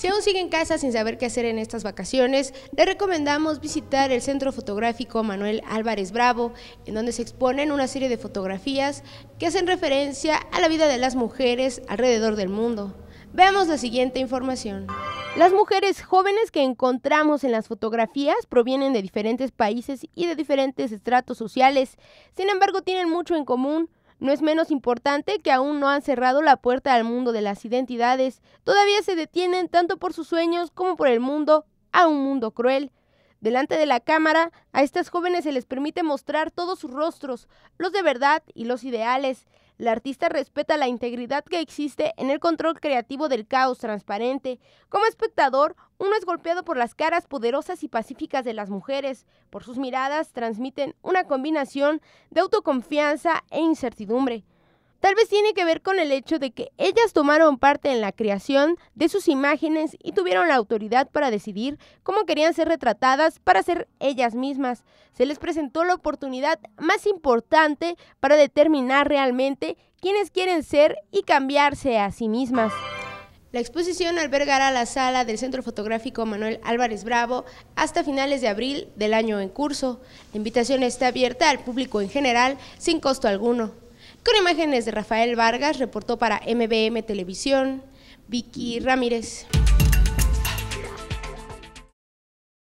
Si aún sigue en casa sin saber qué hacer en estas vacaciones, le recomendamos visitar el Centro Fotográfico Manuel Álvarez Bravo, en donde se exponen una serie de fotografías que hacen referencia a la vida de las mujeres alrededor del mundo. Veamos la siguiente información. Las mujeres jóvenes que encontramos en las fotografías provienen de diferentes países y de diferentes estratos sociales. Sin embargo, tienen mucho en común no es menos importante que aún no han cerrado la puerta al mundo de las identidades. Todavía se detienen tanto por sus sueños como por el mundo, a un mundo cruel. Delante de la cámara, a estas jóvenes se les permite mostrar todos sus rostros, los de verdad y los ideales. La artista respeta la integridad que existe en el control creativo del caos transparente. Como espectador, uno es golpeado por las caras poderosas y pacíficas de las mujeres. Por sus miradas transmiten una combinación de autoconfianza e incertidumbre. Tal vez tiene que ver con el hecho de que ellas tomaron parte en la creación de sus imágenes y tuvieron la autoridad para decidir cómo querían ser retratadas para ser ellas mismas. Se les presentó la oportunidad más importante para determinar realmente quiénes quieren ser y cambiarse a sí mismas. La exposición albergará la sala del Centro Fotográfico Manuel Álvarez Bravo hasta finales de abril del año en curso. La invitación está abierta al público en general sin costo alguno. Con imágenes de Rafael Vargas, reportó para MBM Televisión, Vicky Ramírez.